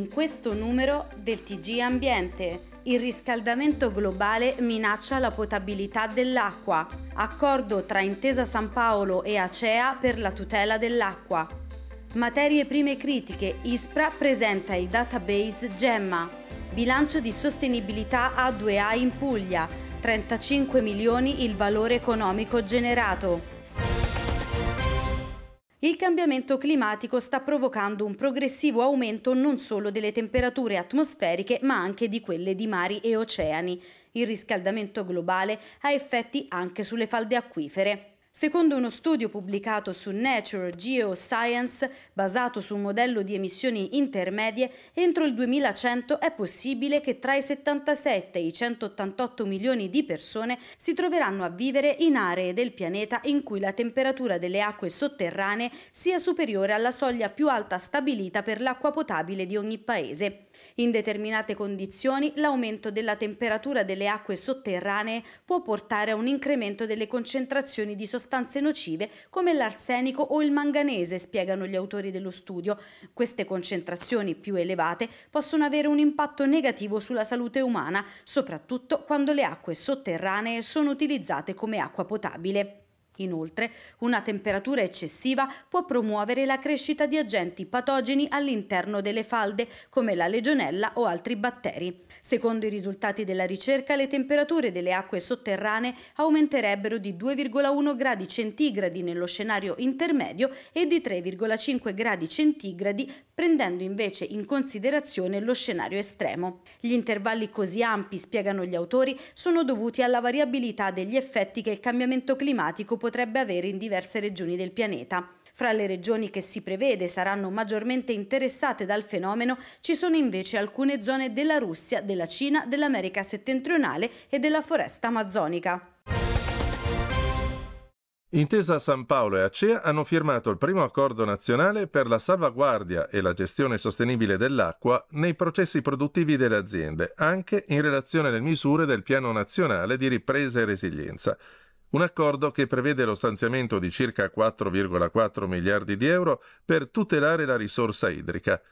in questo numero del TG Ambiente. Il riscaldamento globale minaccia la potabilità dell'acqua. Accordo tra Intesa San Paolo e Acea per la tutela dell'acqua. Materie prime critiche. ISPRA presenta il database Gemma. Bilancio di sostenibilità A2A in Puglia. 35 milioni il valore economico generato. Il cambiamento climatico sta provocando un progressivo aumento non solo delle temperature atmosferiche ma anche di quelle di mari e oceani. Il riscaldamento globale ha effetti anche sulle falde acquifere. Secondo uno studio pubblicato su Nature Geoscience, basato su un modello di emissioni intermedie, entro il 2100 è possibile che tra i 77 e i 188 milioni di persone si troveranno a vivere in aree del pianeta in cui la temperatura delle acque sotterranee sia superiore alla soglia più alta stabilita per l'acqua potabile di ogni paese. In determinate condizioni l'aumento della temperatura delle acque sotterranee può portare a un incremento delle concentrazioni di sostanze sostanze nocive come l'arsenico o il manganese, spiegano gli autori dello studio. Queste concentrazioni più elevate possono avere un impatto negativo sulla salute umana, soprattutto quando le acque sotterranee sono utilizzate come acqua potabile. Inoltre, una temperatura eccessiva può promuovere la crescita di agenti patogeni all'interno delle falde, come la legionella o altri batteri. Secondo i risultati della ricerca, le temperature delle acque sotterranee aumenterebbero di 2,1 gradi centigradi nello scenario intermedio e di 3,5 gradi centigradi prendendo invece in considerazione lo scenario estremo. Gli intervalli così ampi, spiegano gli autori, sono dovuti alla variabilità degli effetti che il cambiamento climatico potrebbe potrebbe avere in diverse regioni del pianeta. Fra le regioni che si prevede saranno maggiormente interessate dal fenomeno ci sono invece alcune zone della Russia, della Cina, dell'America settentrionale e della foresta amazzonica. Intesa San Paolo e Acea hanno firmato il primo accordo nazionale per la salvaguardia e la gestione sostenibile dell'acqua nei processi produttivi delle aziende, anche in relazione alle misure del Piano nazionale di ripresa e resilienza. Un accordo che prevede lo stanziamento di circa 4,4 miliardi di euro per tutelare la risorsa idrica.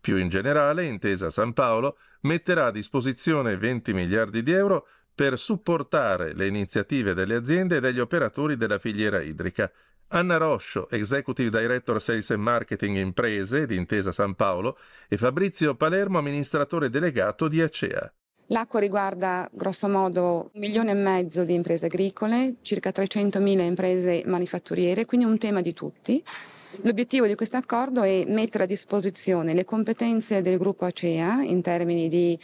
Più in generale, Intesa San Paolo metterà a disposizione 20 miliardi di euro per supportare le iniziative delle aziende e degli operatori della filiera idrica. Anna Roscio, Executive Director Sales and Marketing Imprese di Intesa San Paolo, e Fabrizio Palermo, amministratore delegato di ACEA. L'acqua riguarda grossomodo un milione e mezzo di imprese agricole, circa 300.000 imprese manifatturiere, quindi un tema di tutti. L'obiettivo di questo accordo è mettere a disposizione le competenze del gruppo ACEA in termini di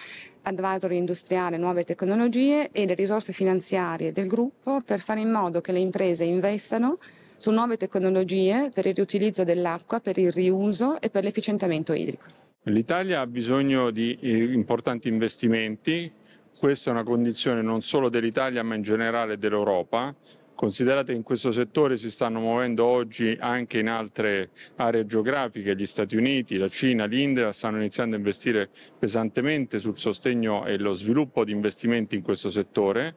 advisory industriale, nuove tecnologie e le risorse finanziarie del gruppo per fare in modo che le imprese investano su nuove tecnologie per il riutilizzo dell'acqua, per il riuso e per l'efficientamento idrico. L'Italia ha bisogno di eh, importanti investimenti, questa è una condizione non solo dell'Italia ma in generale dell'Europa. Considerate che in questo settore si stanno muovendo oggi anche in altre aree geografiche, gli Stati Uniti, la Cina, l'India stanno iniziando a investire pesantemente sul sostegno e lo sviluppo di investimenti in questo settore.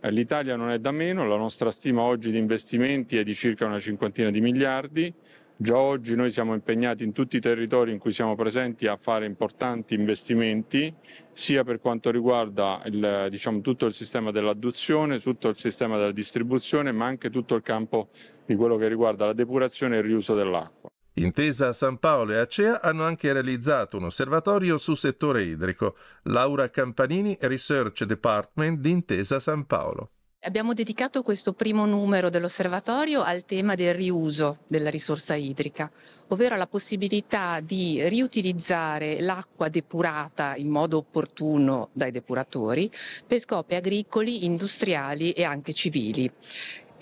Eh, L'Italia non è da meno, la nostra stima oggi di investimenti è di circa una cinquantina di miliardi, Già oggi noi siamo impegnati in tutti i territori in cui siamo presenti a fare importanti investimenti, sia per quanto riguarda il, diciamo, tutto il sistema dell'adduzione, tutto il sistema della distribuzione, ma anche tutto il campo di quello che riguarda la depurazione e il riuso dell'acqua. Intesa San Paolo e Acea hanno anche realizzato un osservatorio su settore idrico. Laura Campanini, Research Department di Intesa San Paolo. Abbiamo dedicato questo primo numero dell'osservatorio al tema del riuso della risorsa idrica, ovvero alla possibilità di riutilizzare l'acqua depurata in modo opportuno dai depuratori per scopi agricoli, industriali e anche civili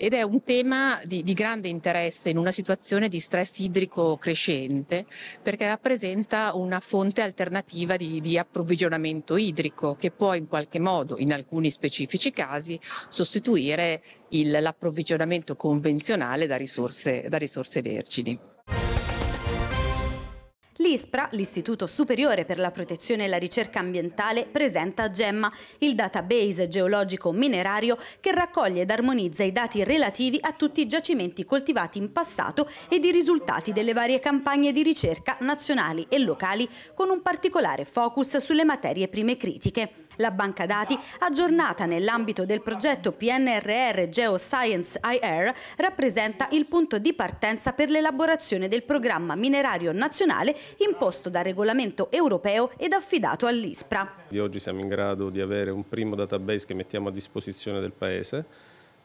ed è un tema di, di, grande interesse in una situazione di stress idrico crescente perché rappresenta una fonte alternativa di, di, approvvigionamento idrico che può in qualche modo, in alcuni specifici casi, sostituire il, l'approvvigionamento convenzionale da risorse, da risorse vergini. L'ISPRA, l'Istituto Superiore per la Protezione e la Ricerca Ambientale, presenta Gemma, il database geologico minerario che raccoglie ed armonizza i dati relativi a tutti i giacimenti coltivati in passato ed i risultati delle varie campagne di ricerca nazionali e locali, con un particolare focus sulle materie prime critiche. La banca dati, aggiornata nell'ambito del progetto PNRR Geoscience IR, rappresenta il punto di partenza per l'elaborazione del programma minerario nazionale imposto da regolamento europeo ed affidato all'ISPRA. Oggi siamo in grado di avere un primo database che mettiamo a disposizione del Paese.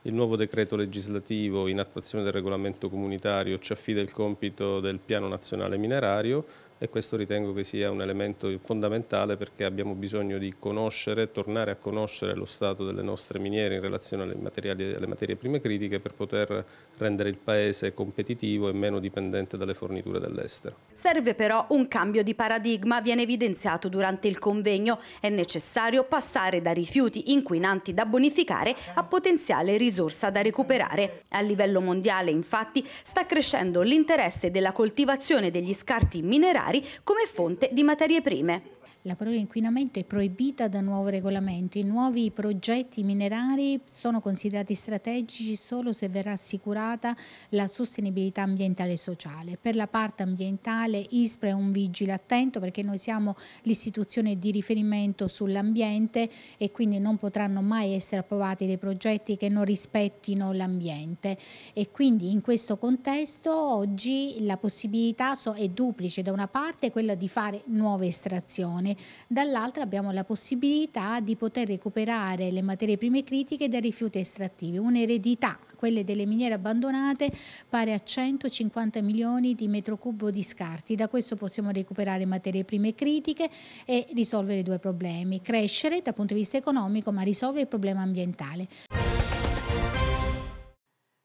Il nuovo decreto legislativo in attuazione del regolamento comunitario ci affida il compito del piano nazionale minerario e questo ritengo che sia un elemento fondamentale perché abbiamo bisogno di conoscere, tornare a conoscere lo stato delle nostre miniere in relazione alle, alle materie prime critiche per poter rendere il Paese competitivo e meno dipendente dalle forniture dell'estero. Serve però un cambio di paradigma, viene evidenziato durante il convegno. È necessario passare da rifiuti inquinanti da bonificare a potenziale risorsa da recuperare. A livello mondiale, infatti, sta crescendo l'interesse della coltivazione degli scarti minerari alimentari come fonte di materie prime. La parola inquinamento è proibita da nuovo regolamento. I nuovi progetti minerari sono considerati strategici solo se verrà assicurata la sostenibilità ambientale e sociale. Per la parte ambientale ISPRA è un vigile attento perché noi siamo l'istituzione di riferimento sull'ambiente e quindi non potranno mai essere approvati dei progetti che non rispettino l'ambiente. E quindi in questo contesto oggi la possibilità è duplice. Da una parte quella di fare nuove estrazioni dall'altra abbiamo la possibilità di poter recuperare le materie prime critiche dai rifiuti estrattivi, un'eredità quelle delle miniere abbandonate pare a 150 milioni di metro cubo di scarti. Da questo possiamo recuperare materie prime critiche e risolvere due problemi, crescere dal punto di vista economico ma risolvere il problema ambientale.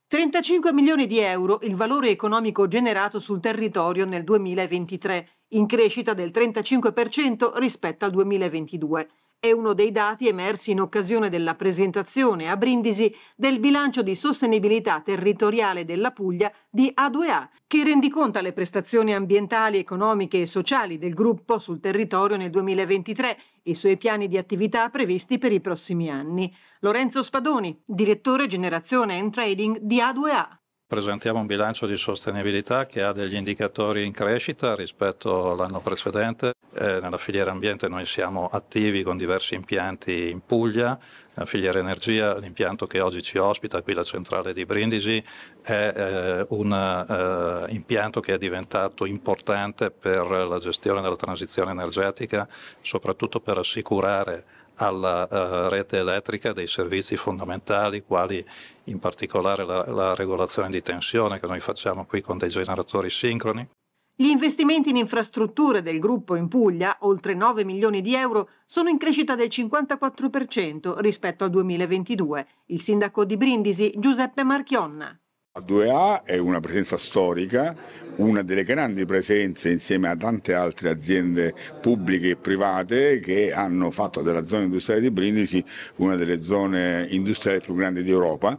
35 milioni di euro il valore economico generato sul territorio nel 2023 in crescita del 35% rispetto al 2022. È uno dei dati emersi in occasione della presentazione a Brindisi del bilancio di sostenibilità territoriale della Puglia di A2A, che rendiconta le prestazioni ambientali, economiche e sociali del gruppo sul territorio nel 2023 e i suoi piani di attività previsti per i prossimi anni. Lorenzo Spadoni, direttore Generazione and Trading di A2A presentiamo un bilancio di sostenibilità che ha degli indicatori in crescita rispetto all'anno precedente. Eh, nella filiera ambiente noi siamo attivi con diversi impianti in Puglia, la filiera energia, l'impianto che oggi ci ospita, qui la centrale di Brindisi, è eh, un eh, impianto che è diventato importante per la gestione della transizione energetica, soprattutto per assicurare alla uh, rete elettrica dei servizi fondamentali, quali in particolare la, la regolazione di tensione che noi facciamo qui con dei generatori sincroni. Gli investimenti in infrastrutture del gruppo in Puglia, oltre 9 milioni di euro, sono in crescita del 54% rispetto al 2022. Il sindaco di Brindisi, Giuseppe Marchionna. 2A è una presenza storica, una delle grandi presenze insieme a tante altre aziende pubbliche e private che hanno fatto della zona industriale di Brindisi una delle zone industriali più grandi d'Europa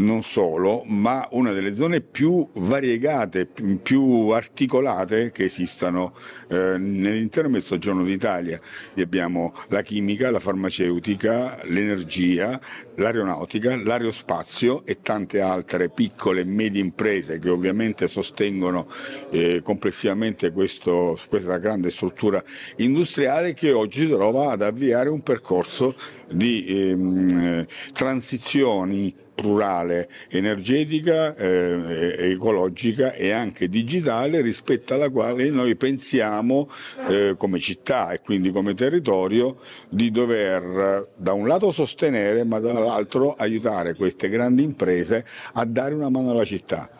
non solo, ma una delle zone più variegate, più articolate che esistano eh, nell'intero mezzogiorno d'Italia. Abbiamo la chimica, la farmaceutica, l'energia, l'aeronautica, l'aerospazio e tante altre piccole e medie imprese che ovviamente sostengono eh, complessivamente questo, questa grande struttura industriale che oggi si trova ad avviare un percorso di ehm, eh, transizioni plurale, energetica, eh, ecologica e anche digitale rispetto alla quale noi pensiamo eh, come città e quindi come territorio di dover da un lato sostenere ma dall'altro aiutare queste grandi imprese a dare una mano alla città.